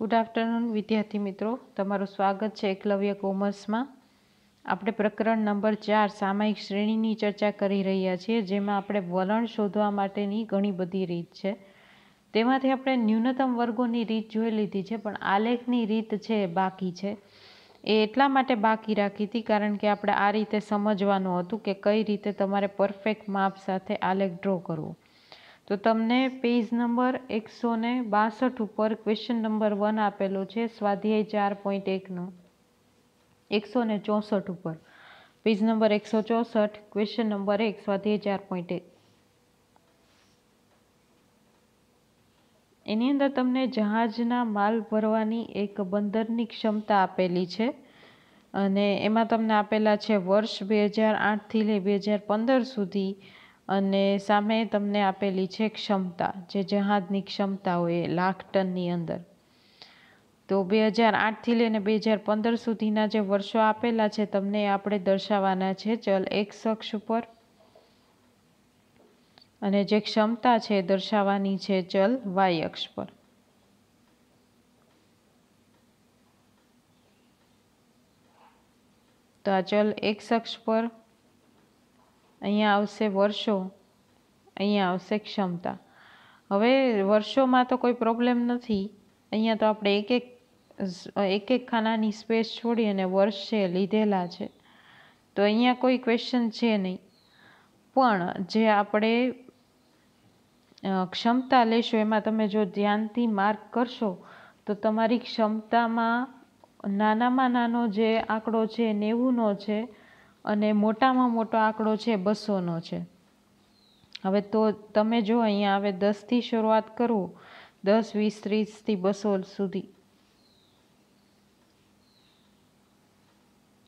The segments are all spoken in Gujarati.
ગુડ આફ્ટરનૂન વિદ્યાર્થી મિત્રો તમારું સ્વાગત છે એકલવ્ય કોમર્સમાં આપણે પ્રકરણ નંબર ચાર સામાયિક શ્રેણીની ચર્ચા કરી રહ્યા છીએ જેમાં આપણે વલણ શોધવા માટેની ઘણી બધી રીત છે તેમાંથી આપણે ન્યૂનતમ વર્ગોની રીત જોઈ લીધી છે પણ આલેખની રીત છે બાકી છે એ એટલા માટે બાકી રાખી હતી કારણ કે આપણે આ રીતે સમજવાનું હતું કે કઈ રીતે તમારે પરફેક્ટ માપ સાથે આલેખ ડ્રો કરવો તો તમને પેજ નંબર એકસો ને બાસઠ ઉપર ક્વેશ્ચન નંબર વન આપેલો છે સ્વાધ્યાય ચાર પોઈન્ટ એકનો એકસો ને ચોસઠ ઉપર પેજ નંબર એકસો ચોસઠ ક્વેશ્ચન નંબર એક સ્વાધ્યાય ચાર પોઈન્ટ એક એની અંદર તમને જહાજના માલ ભરવાની એક બંદરની ક્ષમતા આપેલી છે અને એમાં તમને આપેલા છે વર્ષ બે હજાર આઠથી લઈ બે હજાર પંદર સુધી અને સામે તમને આપેલી છે ક્ષમતા જે જહાજની ક્ષમતા હોય એ લાખ ટનની અંદર તો બે હજાર આઠથી લઈને બે હજાર પંદર સુધીના જે વર્ષો આપેલા છે તમને આપણે દર્શાવવાના છે ચલ એક શખ્સ ઉપર અને જે ક્ષમતા છે દર્શાવવાની છે ચલ વાય અક્ષ પર તો આ ચલ એક શખ્સ પર અહીંયા આવશે વર્ષો અહીંયા આવશે ક્ષમતા હવે વર્ષોમાં તો કોઈ પ્રોબ્લેમ નથી અહીંયા તો આપણે એક એક એક એક ખાનાની સ્પેસ છોડી અને વર્ષે લીધેલા છે તો અહીંયા કોઈ ક્વેશ્ચન છે નહીં પણ જે આપણે ક્ષમતા લેશો એમાં તમે જો ધ્યાનથી માર્ક કરશો તો તમારી ક્ષમતામાં નાનામાં નાનો જે આંકડો છે નેવુંનો છે અને મોટામાં મોટો આંકડો છે બસોનો છે હવે તો તમે જો અહીંયા હવે દસથી શરૂઆત કરું દસ વીસ ત્રીસથી બસો સુધી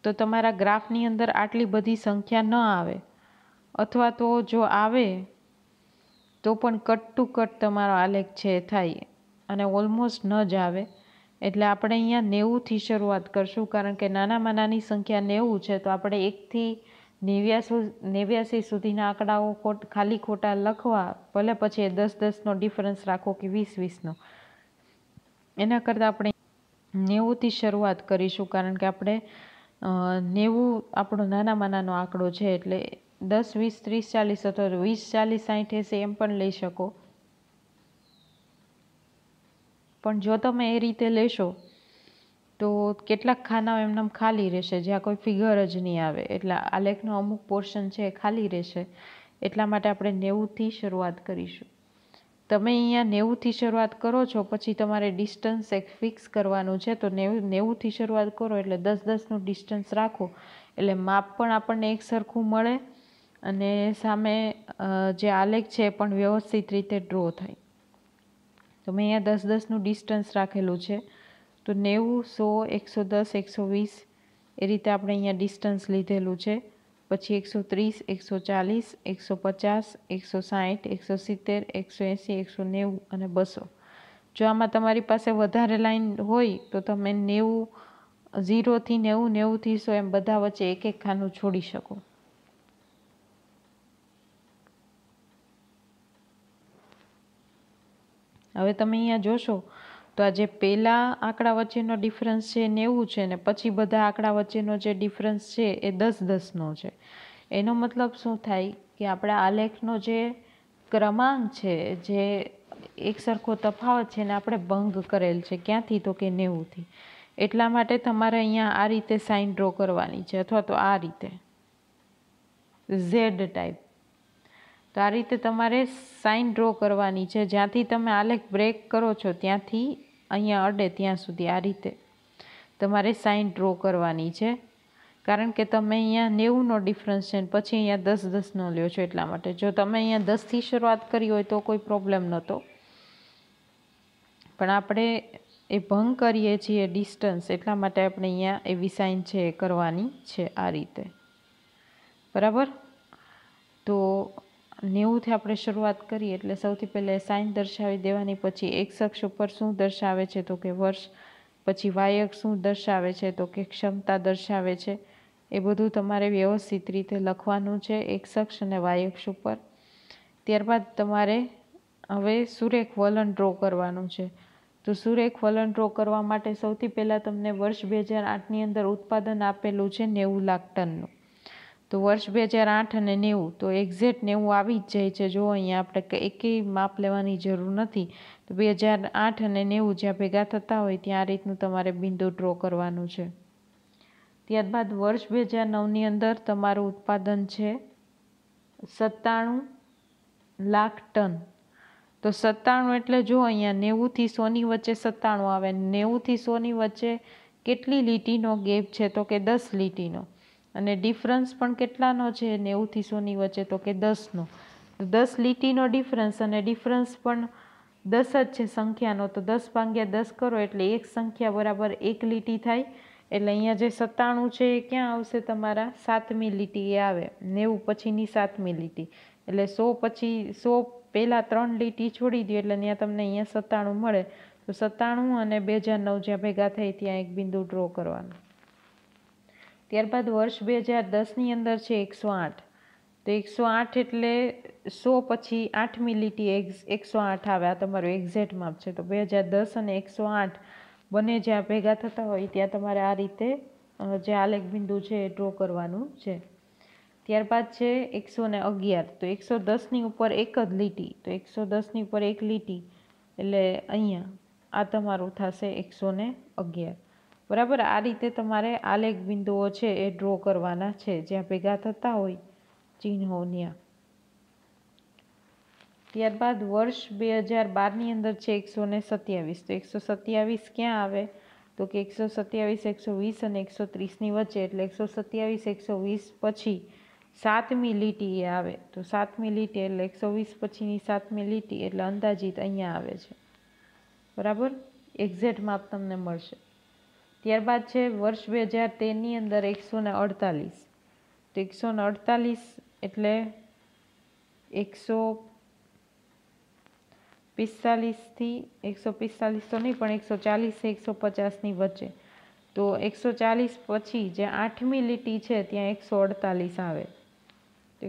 તો તમારા ગ્રાફની અંદર આટલી બધી સંખ્યા ન આવે અથવા તો જો આવે તો પણ કટ ટુ કટ તમારો આલેખ છે થાય અને ઓલમોસ્ટ ન જ આવે એટલે આપણે અહીંયા નેવુંથી શરૂઆત કરશું કારણ કે નાનામાં નાની સંખ્યા નેવું છે તો આપણે એકથી નેવ્યાસી નેવ્યાસી સુધીના આંકડાઓ ખોટ ખાલી ખોટા લખવા ભલે પછી એ દસ દસનો ડિફરન્સ રાખો કે વીસ વીસનો એના કરતાં આપણે નેવુંથી શરૂઆત કરીશું કારણ કે આપણે નેવું આપણો નાનામાં નાનો આંકડો છે એટલે દસ વીસ ત્રીસ ચાલીસ અથવા વીસ ચાલીસ સાઠ એસી એમ પણ લઈ શકો પણ જો તમે એ રીતે લેશો તો કેટલાક ખાનાઓ એમનેમ ખાલી રહેશે જ્યાં કોઈ ફિગર જ નહીં આવે એટલે આ લેખનો અમુક પોર્શન છે એ ખાલી રહેશે એટલા માટે આપણે નેવુંથી શરૂઆત કરીશું તમે અહીંયા નેવુંથી શરૂઆત કરો છો પછી તમારે ડિસ્ટન્સ એક ફિક્સ કરવાનું છે તો નેવું નેવુંથી શરૂઆત કરો એટલે દસ દસનું ડિસ્ટન્સ રાખો એટલે માપ પણ આપણને એક સરખું મળે અને સામે જે આલેખ છે એ પણ વ્યવસ્થિત રીતે ડ્રો થાય તો મેં અહીંયા દસ દસનું ડિસ્ટન્સ રાખેલું છે તો નેવું સો એકસો દસ એકસો વીસ એ રીતે આપણે અહીંયા ડિસ્ટન્સ લીધેલું છે પછી એકસો ત્રીસ એકસો ચાલીસ એકસો પચાસ એકસો સાહીઠ એકસો સિત્તેર એકસો એંસી એકસો નેવું અને બસો જો આમાં તમારી પાસે વધારે લાઈન હોય તો તમે નેવું ઝીરોથી નેવું નેવુંથી સો એમ બધા વચ્ચે એક એક ખાનું છોડી શકો હવે તમે અહીંયા જોશો તો આ જે પહેલાં આંકડા વચ્ચેનો ડિફરન્સ છે નેવું છે ને પછી બધા આંકડા વચ્ચેનો જે ડિફરન્સ છે એ દસ દસનો છે એનો મતલબ શું થાય કે આપણા આલેખનો જે ક્રમાંક છે જે એક સરખો તફાવત છે ને આપણે ભંગ કરેલ છે ક્યાંથી તો કે નેવુંથી એટલા માટે તમારે અહીંયા આ રીતે સાઇન ડ્રો કરવાની છે અથવા તો આ રીતે ઝેડ ટાઈપ તો આ રીતે તમારે સાઇન ડ્રો કરવાની છે જ્યાંથી તમે આલેખ બ્રેક કરો છો ત્યાંથી અહીંયા અડે ત્યાં સુધી આ રીતે તમારે સાઇન ડ્રો કરવાની છે કારણ કે તમે અહીંયા નેવુંનો ડિફરન્સ છે પછી અહીંયા દસ દસનો લ્યો છો એટલા માટે જો તમે અહીંયા દસથી શરૂઆત કરી હોય તો કોઈ પ્રોબ્લેમ નહોતો પણ આપણે એ ભંગ કરીએ છીએ ડિસ્ટન્સ એટલા માટે આપણે અહીંયા એવી સાઇન છે એ કરવાની છે આ રીતે બરાબર તો નેવુંથી આપણે શરૂઆત કરીએ એટલે સૌથી પહેલાં સાઇન દર્શાવી દેવાની પછી એક અક્ષ ઉપર શું દર્શાવે છે તો કે વર્ષ પછી વાયક શું દર્શાવે છે તો કે ક્ષમતા દર્શાવે છે એ બધું તમારે વ્યવસ્થિત રીતે લખવાનું છે એક શખ્સ અને વાયક્ષ ઉપર ત્યારબાદ તમારે હવે સુરેખ વલણ ડ્રો કરવાનું છે તો સુરેખ વલણ ડ્રો કરવા માટે સૌથી પહેલાં તમને વર્ષ બે હજાર આઠની અંદર ઉત્પાદન આપેલું છે નેવું લાખ ટનનું તો વર્ષ બે હજાર આઠ અને નેવું તો એક્ઝેક્ટ નેવું આવી જ જાય છે જો અહીંયા આપણે એકેય માપ લેવાની જરૂર નથી તો બે હજાર આઠ અને નેવું જ્યાં ભેગા થતા હોય ત્યાં આ રીતનું તમારે બિંદુ ડ્રો કરવાનું છે ત્યારબાદ વર્ષ બે હજાર નવની અંદર તમારું ઉત્પાદન છે સત્તાણું લાખ ટન તો સત્તાણું એટલે જો અહીંયા નેવુંથી સોની વચ્ચે સત્તાણું આવે નેવુંથી સોની વચ્ચે કેટલી લીટીનો ગેપ છે તો કે દસ લીટીનો અને ડિફરન્સ પણ કેટલાનો છે નેવુંથી સોની વચ્ચે તો કે દસનો દસ લીટીનો ડિફરન્સ અને ડિફરન્સ પણ દસ જ છે સંખ્યાનો તો દસ ભાગ્યા દસ કરો એટલે એક સંખ્યા બરાબર એક લીટી થાય એટલે અહીંયા જે સત્તાણું છે એ ક્યાં આવશે તમારા સાતમી લીટી એ આવે નેવું પછીની સાતમી લીટી એટલે સો પછી સો પહેલાં ત્રણ લીટી છોડી દો એટલે ત્યાં તમને અહીંયા સત્તાણું મળે તો સત્તાણું અને બે હજાર નવ જ્યાં ભેગા થાય ત્યાં એક બિંદુ ડ્રો કરવાનું ત્યારબાદ વર્ષ બે હજાર દસની અંદર છે એકસો આઠ તો એકસો આઠ એટલે સો પછી આઠમી લીટી એક્સ એકસો આઠ આવે આ તમારું એક્ઝેક્ટ માપ છે તો બે હજાર દસ અને એકસો આઠ બંને જ્યાં ભેગા થતા હોય ત્યાં તમારે આ રીતે જે આલેખ બિંદુ છે એ ડ્રો કરવાનું છે ત્યારબાદ છે એકસો ને અગિયાર તો એકસો દસની ઉપર એક જ લીટી તો એકસો દસની ઉપર એક લીટી એટલે અહીંયા આ તમારું થશે એકસો ને અગિયાર બરાબર આ રીતે તમારે આલેખ બિંદુઓ છે એ ડ્રો કરવાના છે જ્યાં ભેગા થતા હોય ચિહ્નો ત્યારબાદ વર્ષ બે હજાર બારની અંદર છે એકસો ને સત્યાવીસ તો એકસો સત્યાવીસ ક્યાં આવે તો કે એકસો સત્યાવીસ એકસો વીસ અને એકસો ત્રીસની વચ્ચે એટલે એકસો સત્યાવીસ એકસો વીસ પછી સાતમી લીટી એ આવે તો સાતમી લીટી એટલે એકસો વીસ પછીની સાતમી લીટી એટલે અંદાજીત અહીંયા આવે છે બરાબર એક્ઝેક્ટ માપ તમને મળશે ત્યારબાદ છે વર્ષ બે હજાર તેરની અંદર એકસો ને અડતાલીસ તો એકસો ને અડતાલીસ એટલે એકસો પિસ્તાલીસથી એકસો પિસ્તાલીસ તો નહીં પણ એકસો ચાલીસ એકસો પચાસની વચ્ચે તો એકસો ચાલીસ પછી જે આઠમી લીટી છે ત્યાં એકસો અડતાલીસ આવે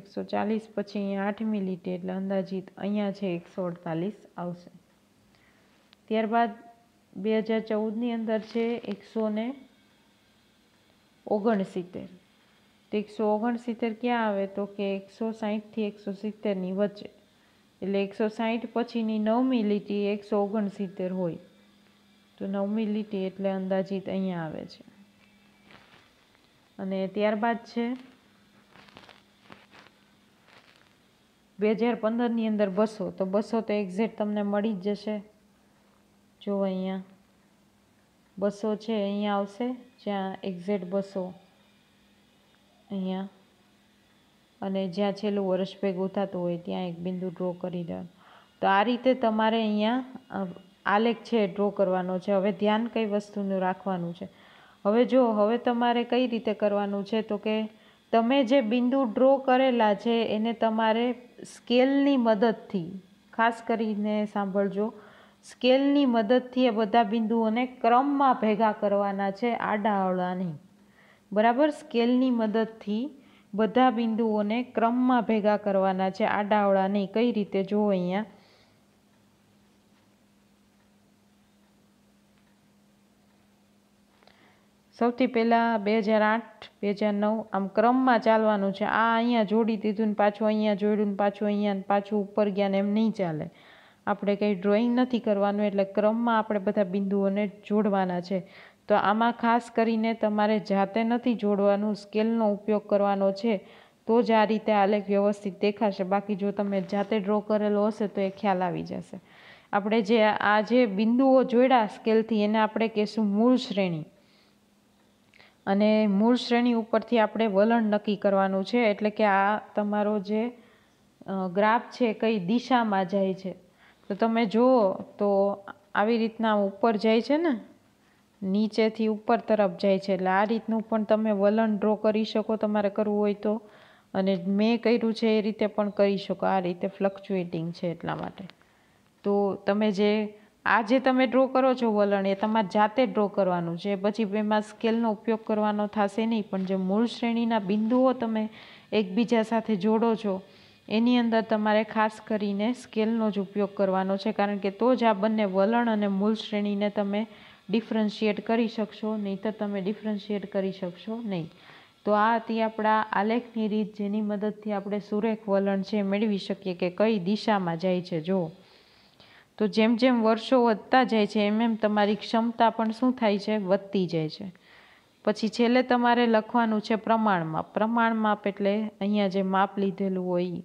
એકસો ચાલીસ પછી અહીંયા આઠમી લીટી એટલે અંદાજિત અહીંયા છે એકસો અડતાલીસ આવશે ત્યારબાદ બે હજાર ચૌદની અંદર છે એકસો ને ઓગણસિત્તેર તો એકસો ઓગણસિત્તેર ક્યાં આવે તો કે એકસો સાહીઠથી એકસો સિત્તેરની વચ્ચે એટલે એકસો સાહીઠ પછીની નવમી લીટી એકસો ઓગણસિત્તેર હોય તો નવમી લીટી એટલે અંદાજિત અહીંયા આવે છે અને ત્યારબાદ છે બે હજાર પંદરની અંદર બસો તો બસો તો એક્ઝેક્ટ તમને મળી જ જશે જો અહીંયા બસો છે અહીંયા આવશે જ્યાં એક્ઝેક્ટ બસો અહીંયા અને જ્યાં છેલ્લું વર્ષ ભેગું થતું હોય ત્યાં એક બિંદુ ડ્રો કરી દેવાનું તો આ રીતે તમારે અહીંયા આલેખ છે ડ્રો કરવાનો છે હવે ધ્યાન કઈ વસ્તુનું રાખવાનું છે હવે જો હવે તમારે કઈ રીતે કરવાનું છે તો કે તમે જે બિંદુ ડ્રો કરેલા છે એને તમારે સ્કેલની મદદથી ખાસ કરીને સાંભળજો સ્કેલની મદદથી એ બધા બિંદુઓને ક્રમમાં ભેગા કરવાના છે આડાઅવળા નહીં બરાબર સ્કેલની મદદથી બધા બિંદુઓને ક્રમમાં ભેગા કરવાના છે આડાઅવળા કઈ રીતે જુઓ અહીંયા સૌથી પહેલાં બે હજાર આઠ બે હજાર નવ આમ ક્રમમાં ચાલવાનું છે આ અહીંયા જોડી દીધું ને પાછું અહીંયા જોડ્યું ને પાછું અહીંયા પાછું ઉપર ગયા ને એમ નહીં ચાલે આપણે કંઈ ડ્રોઈંગ નથી કરવાનું એટલે ક્રમમાં આપણે બધા બિંદુઓને જોડવાના છે તો આમાં ખાસ કરીને તમારે જાતે નથી જોડવાનું સ્કેલનો ઉપયોગ કરવાનો છે તો જ આ રીતે આલેખ વ્યવસ્થિત દેખાશે બાકી જો તમે જાતે ડ્રો કરેલો હશે તો એ ખ્યાલ આવી જશે આપણે જે આ જે બિંદુઓ જોડ્યા સ્કેલથી એને આપણે કહેશું મૂળ શ્રેણી અને મૂળ શ્રેણી ઉપરથી આપણે વલણ નક્કી કરવાનું છે એટલે કે આ તમારો જે ગ્રાફ છે કઈ દિશામાં જાય છે તો તમે જુઓ તો આવી રીતના ઉપર જાય છે ને નીચેથી ઉપર તરફ જાય છે એટલે આ રીતનું પણ તમે વલણ ડ્રો કરી શકો તમારે કરવું હોય તો અને મેં કર્યું છે એ રીતે પણ કરી શકો આ રીતે ફ્લક્ચ્યુએટિંગ છે એટલા માટે તો તમે જે આ જે તમે ડ્રો કરો છો વલણ એ તમારે જાતે ડ્રો કરવાનું છે પછી એમાં સ્કેલનો ઉપયોગ કરવાનો થશે નહીં પણ જે મૂળ શ્રેણીના બિંદુઓ તમે એકબીજા સાથે જોડો છો એની અંદર તમારે ખાસ કરીને સ્કેલનો જ ઉપયોગ કરવાનો છે કારણ કે તો જ આ બંને વલણ અને મૂળ શ્રેણીને તમે ડિફરન્શિએટ કરી શકશો નહીં તો તમે ડિફરન્શિએટ કરી શકશો નહીં તો આ હતી આપણા આલેખની રીત જેની મદદથી આપણે સુરેખ વલણ છે મેળવી શકીએ કે કઈ દિશામાં જાય છે જો તો જેમ જેમ વર્ષો વધતા જાય છે એમ એમ તમારી ક્ષમતા પણ શું થાય છે વધતી જાય છે પછી છેલ્લે તમારે લખવાનું છે પ્રમાણ માપ પ્રમાણ માપ એટલે અહીંયા જે માપ લીધેલું હોય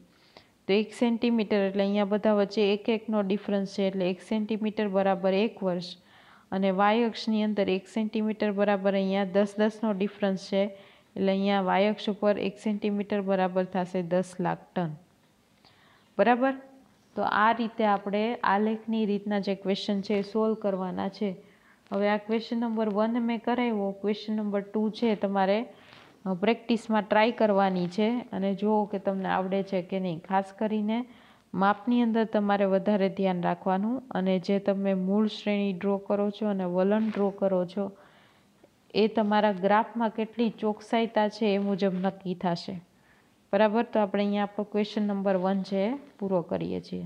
તો એક સેન્ટીમીટર એટલે અહીંયા બધા વચ્ચે એક એકનો ડિફરન્સ છે એટલે એક સેન્ટીમીટર બરાબર એક વર્ષ અને વાય અક્ષની અંદર એક સેન્ટીમીટર બરાબર અહીંયા દસ દસનો ડિફરન્સ છે એટલે અહીંયા વાય અક્ષ ઉપર એક સેન્ટીમીટર બરાબર થશે દસ લાખ ટન બરાબર તો આ રીતે આપણે આલેખની રીતના જે ક્વેશ્ચન છે એ સોલ્વ કરવાના છે હવે આ ક્વેશ્ચન નંબર વન મેં કરાવ્યો ક્વેશ્ચન નંબર ટુ છે તમારે પ્રેક્ટિસમાં ટ્રાય કરવાની છે અને જુઓ કે તમને આવડે છે કે નહીં ખાસ કરીને માપની અંદર તમારે વધારે ધ્યાન રાખવાનું અને જે તમે મૂળ શ્રેણી ડ્રો કરો છો અને વલણ ડ્રો કરો છો એ તમારા ગ્રાફમાં કેટલી ચોકસાઈતા છે એ મુજબ નક્કી થશે બરાબર તો આપણે અહીંયા આપણો ક્વેશ્ચન નંબર વન છે પૂરો કરીએ છીએ